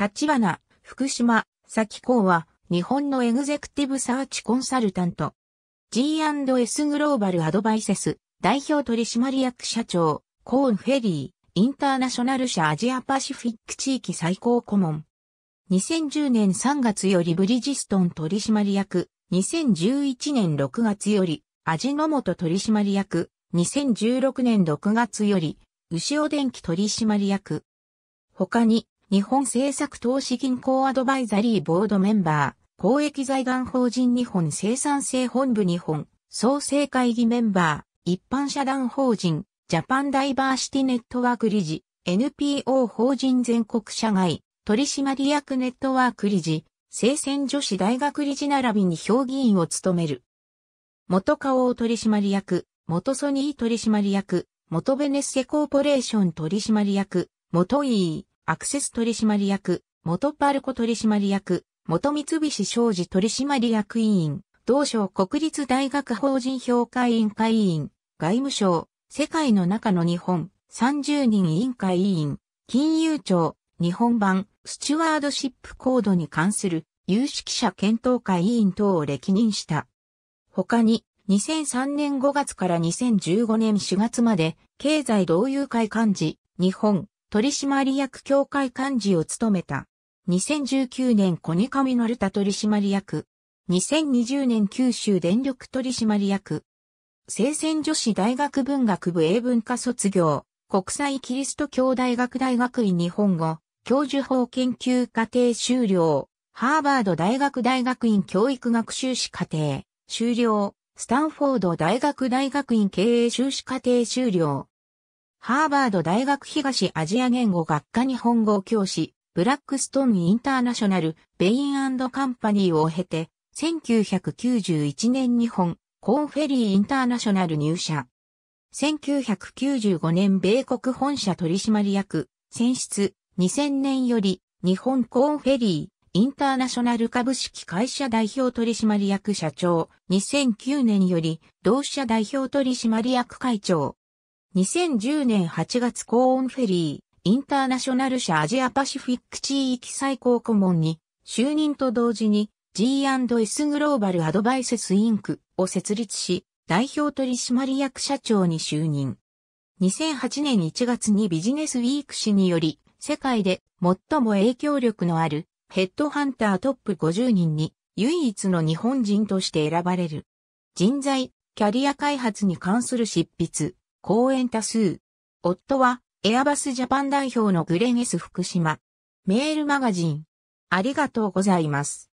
立花、福島、先港は、日本のエグゼクティブサーチコンサルタント。G&S グローバルアドバイセス、代表取締役社長、コーンフェリー、インターナショナル社アジアパシフィック地域最高顧問。2010年3月よりブリジストン取締役、2011年6月より、味の素取締役、2016年6月より、牛尾電機取締役。他に、日本政策投資銀行アドバイザリーボードメンバー、公益財団法人日本生産性本部日本、創生会議メンバー、一般社団法人、ジャパンダイバーシティネットワーク理事、NPO 法人全国社外、取締役ネットワーク理事、生鮮女子大学理事並びに評議員を務める。元花王取締役、元ソニー取締役、元ベネッセコーポレーション取締役、元 E、アクセス取締役、元パルコ取締役、元三菱商事取締役委員、同省国立大学法人評価委員会委員、外務省、世界の中の日本、30人委員会委員、金融庁、日本版、スチュワードシップコードに関する有識者検討会委員等を歴任した。他に、2003年5月から2015年4月まで、経済同友会幹事、日本、取締役協会幹事を務めた。2019年コニカミノルタ取締役。2020年九州電力取締役。聖戦女子大学文学部英文科卒業。国際キリスト教大学大学院日本語。教授法研究課程修了。ハーバード大学大学院教育学修士課程。修了。スタンフォード大学大学院経営修士課程修了。ハーバード大学東アジア言語学科日本語教師、ブラックストーンインターナショナル、ベインカンパニーを経て、1991年日本、コーンフェリーインターナショナル入社。1995年米国本社取締役、選出、2000年より、日本コーンフェリー、インターナショナル株式会社代表取締役社長、2009年より同社代表取締役会長、2010年8月コーンフェリー、インターナショナル社アジアパシフィック地域最高顧問に、就任と同時に G&S グローバルアドバイセスインクを設立し、代表取締役社長に就任。2008年1月にビジネスウィーク誌により、世界で最も影響力のあるヘッドハンタートップ50人に唯一の日本人として選ばれる。人材、キャリア開発に関する執筆、公演多数。夫は、エアバスジャパン代表のグレンス・福島。メールマガジン。ありがとうございます。